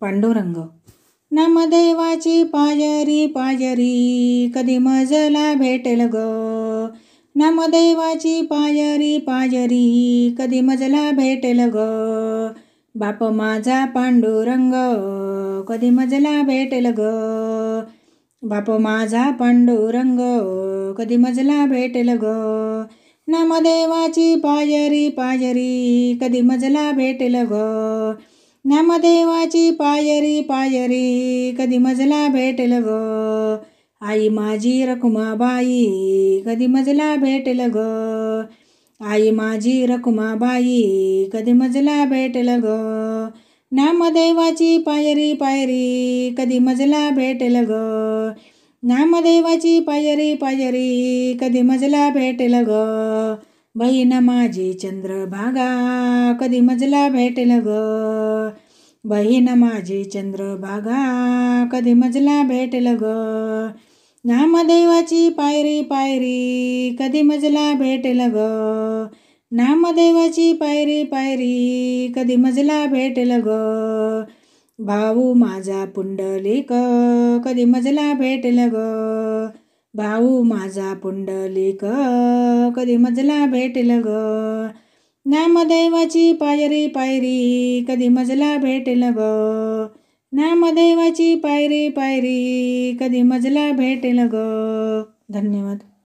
पांडुरंग नामदेवाची पायरी पायरी कधी मजला भेटेल ग देवाची पायरी पायरी कधी मजला भेटेल ग बाप माझा पांडुरंग कधी मजला भेटेल ग बाप माझा पांडुरंग कधी मजला भेटेल ग नामदेवाची पायरी पायरी कधी मजला भेटेल ग नामदेवाची पायरी पायरी कधी मजला भेटेल ग आई माझी रकुमाबाई कधी मजला भेटेल ग आई माझी रकुमाबाई कधी मजला भेटेल ग नामदेवाची पायरी पायरी कधी मजला भेटेल ग नामदेवाची पायरी पायरी कधी मजला भेटेल ग बहीण माझी चंद्रभागा कधी मजला भेटेल ग बहीण माझी बागा कधी मजला भेटल ग नामदेवाची पायरी पायरी कधी मजला भेटल ग नामदेवाची पायरी पायरी कधी मजला भेट ग भाऊ माझा पुंडलिक कधी मजला भेट ग भाऊ माझा पुंडलिक कधी मजला भेट ग नामदेवाची पायरी पायरी कधी मजला भेटेल ग नामदेवाची पायरी पायरी कधी मजला भेटेल ग धन्यवाद